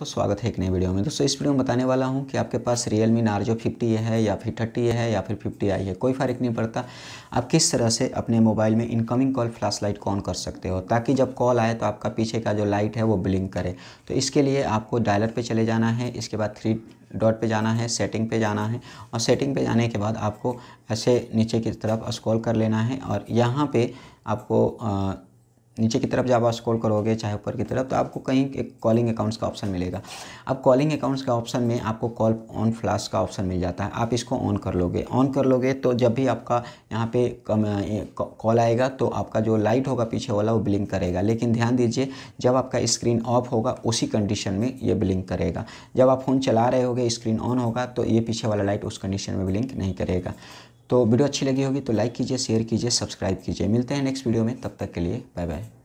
दोस्तों स्वागत है एक नई वीडियो में दोस्तों इस वीडियो में बताने वाला हूं कि आपके पास रियल मी नार्जो फिफ्टी है या फिर थर्टी है या फिर फिफ्टी आई है कोई फ़र्क नहीं पड़ता आप किस तरह से अपने मोबाइल में इनकमिंग कॉल फ्लैश लाइट को ऑन कर सकते हो ताकि जब कॉल आए तो आपका पीछे का जो लाइट है वो ब्लिंक करे तो इसके लिए आपको डायलर पर चले जाना है इसके बाद थ्री डॉट पे जाना है सेटिंग पे जाना है और सेटिंग पे जाने के बाद आपको ऐसे नीचे की तरफ स्क्रॉल कर लेना है और यहाँ पे आपको नीचे की तरफ जब आप स्क्रॉल करोगे चाहे ऊपर की तरफ तो आपको कहीं एक कॉलिंग अकाउंट्स का ऑप्शन मिलेगा अब कॉलिंग अकाउंट्स का ऑप्शन में आपको कॉल ऑन फ्लाश का ऑप्शन मिल जाता है आप इसको ऑन कर लोगे ऑन कर लोगे तो जब भी आपका यहाँ पे कॉल आएगा तो आपका जो लाइट होगा पीछे वाला वो ब्लिंक करेगा लेकिन ध्यान दीजिए जब आपका स्क्रीन ऑफ होगा उसी कंडीशन में ये ब्लिंक करेगा जब आप फ़ोन चला रहे होगे स्क्रीन ऑन होगा तो ये पीछे वाला लाइट उस कंडीशन में ब्लिंक नहीं करेगा तो वीडियो अच्छी लगी होगी तो लाइक कीजिए शेयर कीजिए सब्सक्राइब कीजिए मिलते हैं नेक्स्ट वीडियो में तब तक के लिए बाय बाय